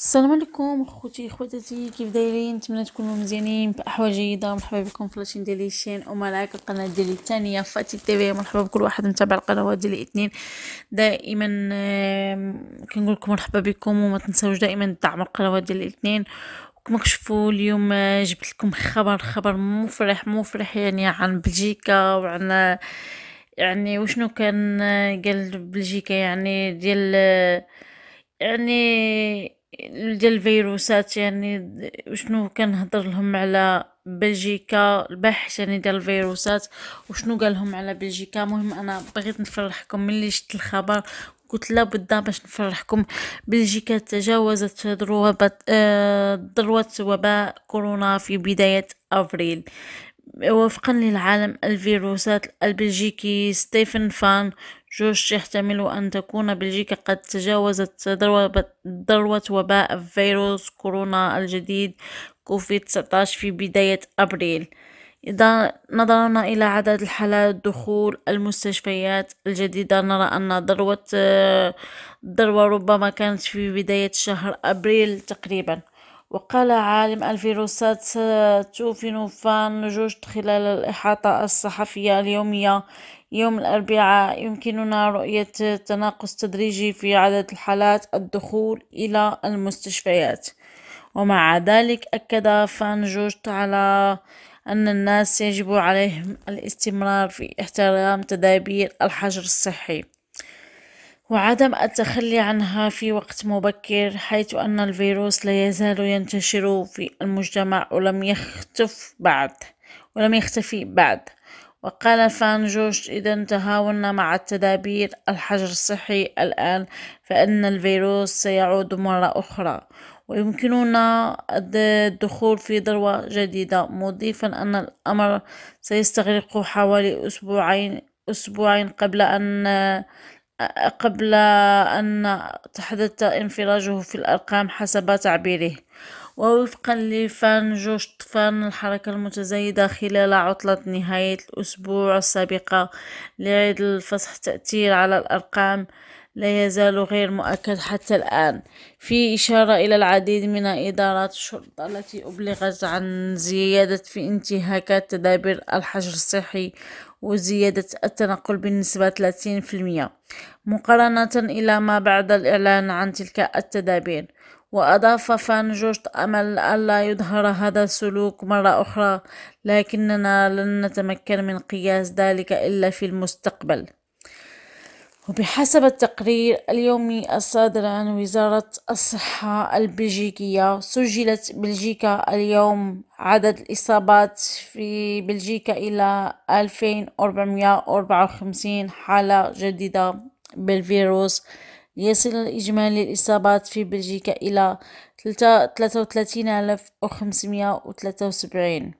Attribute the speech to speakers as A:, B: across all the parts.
A: السلام عليكم خوتي خواتاتي كيف دايرين نتمنى تكونوا مزيانين باحوال جيده مرحبا بكم في لاشين ديالي او وملاك القناه ديالي الثانيه فاتي تي في مرحبا بكل واحد متابع القنوات ديالي الاثنين دائما كنقول لكم مرحبا بكم وما تنساوش دائما تدعموا القنوات ديالي الاثنين كما كتشوفوا اليوم آه، جبت لكم خبر خبر مفرح مفرح يعني عن بلجيكا وعن يعني وشنو كان آه، قال بلجيكا يعني ديال آه، يعني ديال الفيروسات يعني شنو كنهضر لهم على بلجيكا الباحث يعني ديال الفيروسات وشنو قال لهم على بلجيكا مهم انا بغيت نفرحكم ملي شفت الخبر قلت لابد باش نفرحكم بلجيكا تجاوزت ذروة آه، وباء كورونا في بداية أفريل وفقا للعالم الفيروسات البلجيكي ستيفن فان جورج يحتمل أن تكون بلجيكا قد تجاوزت ذروة وباء فيروس كورونا الجديد كوفيد 19 في بداية أبريل إذا نظرنا إلى عدد الحالات دخول المستشفيات الجديدة نرى أن ذروة الذروة ربما كانت في بداية شهر أبريل تقريبا وقال عالم الفيروسات توفي نوفان جوج خلال الإحاطة الصحفية اليومية يوم الأربعاء يمكننا رؤية تناقص تدريجي في عدد الحالات الدخول إلى المستشفيات ومع ذلك أكد فانجوشت على أن الناس يجب عليهم الاستمرار في احترام تدابير الحجر الصحي وعدم التخلي عنها في وقت مبكر حيث أن الفيروس لا يزال ينتشر في المجتمع ولم يختف بعد ولم يختفي بعد وقال فان جوش إذا تهاونا مع التدابير الحجر الصحي الآن فإن الفيروس سيعود مرة أخرى ويمكننا الدخول في ذروة جديدة مضيفا أن الأمر سيستغرق حوالي أسبوعين أسبوعين قبل أن قبل أن تحدث انفراجه في الأرقام حسب تعبيره ووفقا لفان جوشت فان الحركة المتزايدة خلال عطلة نهاية الأسبوع السابقة لعيد الفصح تأثير على الأرقام لا يزال غير مؤكد حتى الآن في إشارة إلى العديد من إدارات الشرطة التي أبلغت عن زيادة في انتهاكات تدابير الحجر الصحي وزيادة التنقل بنسبة 30% مقارنة إلى ما بعد الإعلان عن تلك التدابير وأضاف فان جوشت أمل ألا يظهر هذا السلوك مرة أخرى لكننا لن نتمكن من قياس ذلك إلا في المستقبل وبحسب التقرير اليومي الصادر عن وزارة الصحة البلجيكية سجلت بلجيكا اليوم عدد الإصابات في بلجيكا إلى 2454 حالة جديدة بالفيروس ليصل إجمالي الإصابات في بلجيكا إلى 33573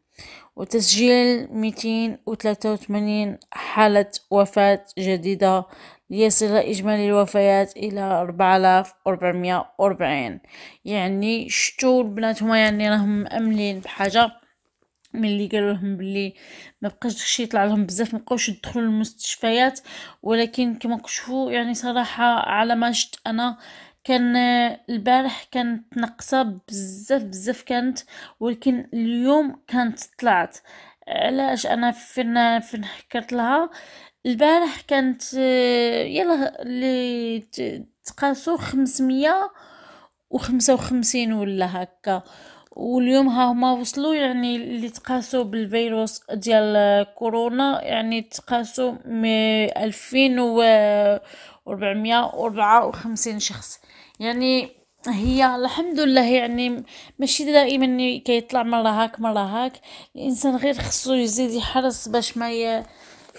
A: وتسجيل 283 حالة وفاة جديدة ليصل إجمالي الوفيات إلى 4440 يعني شتو البنات هما يعني راهم مأملين بحاجة ملي قالوا لهم بلي ما بقاش داكشي يطلع لهم بزاف ما بقاوش يدخلوا للمستشفيات ولكن كما كتشوفوا يعني صراحه على ما شفت انا كان البارح كانت ناقصه بزاف بزاف كانت ولكن اليوم كانت طلعت علاش انا فين فين حكرت لها البارح كانت يلا اللي تقاسو خمسمية و وخمسين ولا هكا واليوم ها هما وصلوا يعني اللي تقاسوا بالفيروس ديال كورونا يعني تقاسوا مي ألفين شخص يعني هي الحمد لله يعني ماشي دائما كيطلع مرة هاك مرة هاك الانسان غير خصو يزيد يحرص باش ما ي...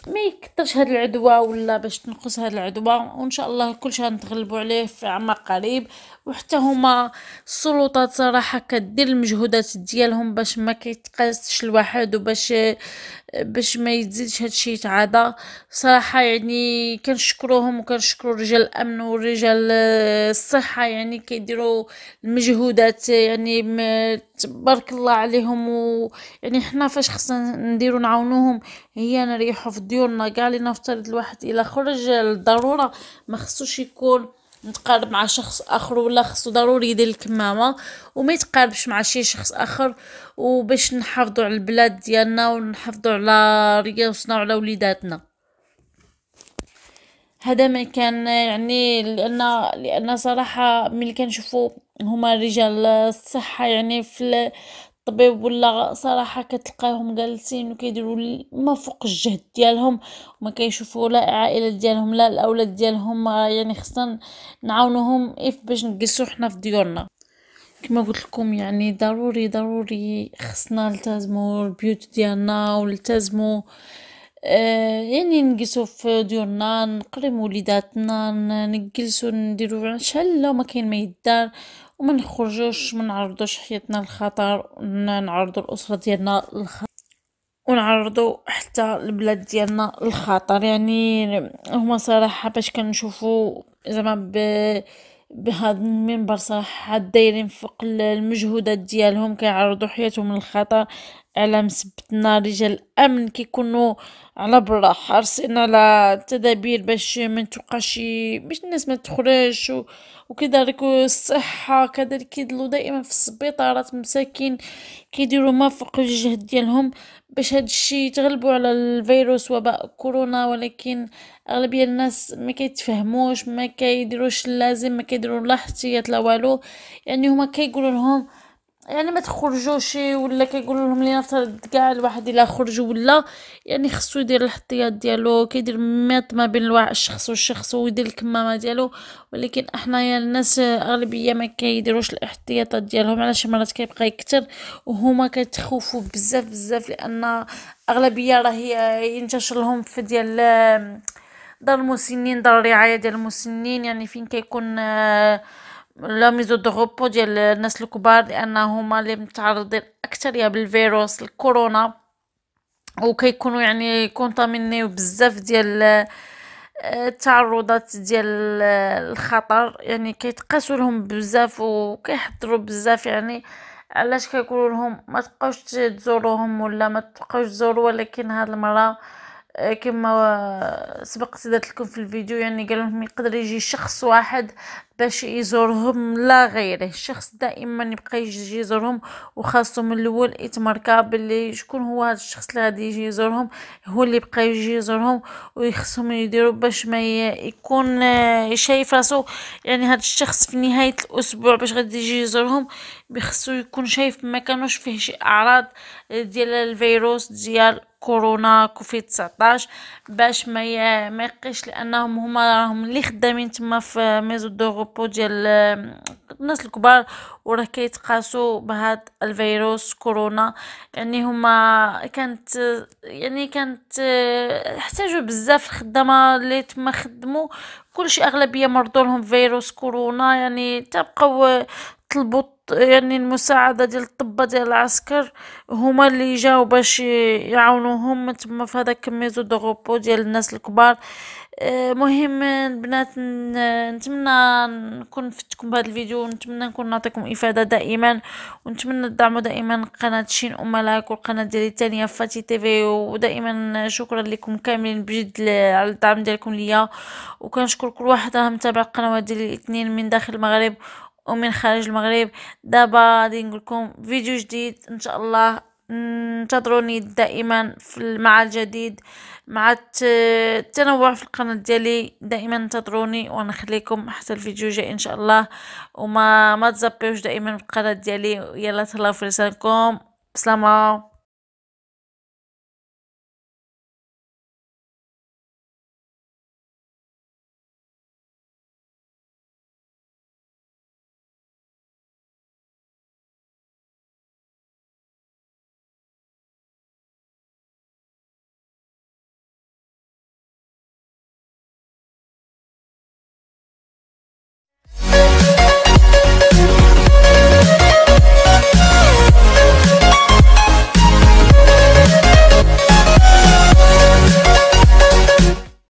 A: ما يكثرش هاد العدوى ولا باش تنقص هاد العدوى وان شاء الله كلشي غنتغلبوا عليه في عما قريب وحتى هما السلطات صراحه كدير المجهودات ديالهم باش ما كيتقاسش الواحد وباش باش ما يزيدش هادشي يتعادى صراحه يعني كنشكروهم وكنشكروا رجال الامن ورجال آه، الصحه يعني كيديروا المجهودات يعني تبارك الله عليهم ويعني حنا فاش خصنا نديرو نعاونوهم هي نريحو في ديورنا كاع لنفترض الواحد الا خرج للضروره ما خصوش يكون نتقارب مع شخص اخر ولا خصو ضروري يدير الكمامه وما يتقاربش مع شي شخص اخر وباش نحافظوا على البلاد ديالنا ونحافظوا على رياضتنا وعلى وليداتنا هذا ما كان يعني لان لان صراحه ملي كنشوفوا هما رجال الصحه يعني في الطبيب ولا صراحه كتلقاهم جالسين وكيديروا ما فوق الجهد ديالهم وما كيشوفوا لا العائله ديالهم لا الاولاد ديالهم آه، يعني خصنا نعاونوهم إيه باش نجلسوا حنا في ديورنا كما قلت لكم يعني ضروري ضروري خصنا نلتزموا البيوت ديالنا ونلتزموا آه يعني نجلسوا في ديورنا نقرموا وليداتنا نجلسوا نديروا شحال لا ما كاين ما يدار وما نخرجوش ما نعرضوش حياتنا للخطر نعرضوا الاسره ديالنا للخطر ونعرضوا حتى البلاد ديالنا للخطر يعني هما صراحه باش كنشوفوا زعما ب بهذا المنبر صراحه دايرين فوق المجهودات ديالهم كيعرضوا حياتهم للخطر على مثبت النار رجال الامن كيكونوا على برا حارسين على التدابير باش ما تبقاش باش الناس ما تخرجش و... وكذلك الصحه كذلك كيدلو دائما في السبيطارات مساكين كيديروا ما فوق الجهد ديالهم باش هاد الشيء يتغلبوا على الفيروس وباء كورونا ولكن اغلبيه الناس ما كيتفهموش ما كيديروش اللازم ما كيديروا لا احتياط لا والو يعني هما كيقولوا لهم يعني ما تخرجوش ولا كيقول لهم لينا نفترض كاع الواحد الا خرج ولا يعني خصو يدير الاحتياط ديالو كيدير ميط ما بين الشخص والشخص ويدير الكمامه ديالو ولكن حنايا الناس اغلبيه ما كيديروش الاحتياطات ديالهم على شي مرات كيبقى يكثر وهما كتخوفوا بزاف بزاف لان اغلبيه راه ينتشر لهم في ديال دار المسنين دار الرعايه ديال المسنين يعني فين كيكون آه لا دو دوغوبو ديال الناس الكبار لانهم اللي متعرضين اكثر يا بالفيروس الكورونا وكيكونوا يعني كونتامينيو بزاف ديال آه، التعرضات ديال آه، الخطر يعني كيتقاسوا لهم بزاف وكيحضروا بزاف يعني علاش كيقولوا لهم ما تبقاوش تزوروهم ولا ما تبقاوش تزوروا ولكن هاد المره آه، كما سبق سدات لكم في الفيديو يعني قالوا لهم يقدر يجي شخص واحد باش يزورهم لا غيره الشخص دائما يبقى يجي يزورهم وخاصه من الاول يتماركا باللي شكون هو هذا الشخص اللي غادي يجي يزورهم هو اللي يبقى يجي يزورهم ويخصهم يديروا باش ما يكون آه، شايف راسو يعني هذا الشخص في نهايه الاسبوع باش غادي يجي يزورهم بخصو يكون شايف ما كانوش فيه شي اعراض آه، ديال الفيروس ديال كورونا كوفيد 19 باش ما ما يقيش لانهم هما راهم اللي خدامين تما في ميزو دو غوبو ديال الناس الكبار وراه كيتقاسوا بهاد الفيروس كورونا يعني هما كانت يعني كانت آه، احتاجوا بزاف الخدامه اللي تما خدموا كلشي اغلبيه مرضوا لهم فيروس كورونا يعني تبقاو آه، طلبوا يعني المساعدة ديال الطبة ديال العسكر هما اللي جاو باش يعاونوهم تما في هذاك ميزو دو غوبو ديال الناس الكبار آه، مهم البنات نتمنى نكون فتكم بهذا الفيديو ونتمنى نكون نعطيكم افاده دائما ونتمنى تدعموا دائما قناه شين أمالاك والقناه ديالي الثانيه فاتي تي في ودائما شكرا لكم كاملين بجد على الدعم ديالكم ليا وكنشكر كل واحد راه متابع القنوات ديالي الاثنين من داخل المغرب ومن خارج المغرب دابا غادي نقول لكم فيديو جديد ان شاء الله انتظروني دائما في مع الجديد مع التنوع في القناة ديالي دائما انتظروني ونخليكم حتى الفيديو جاي ان شاء الله وما ما تزبيوش دائما في القناة ديالي يلا تهلاو في رسالكم بسلامة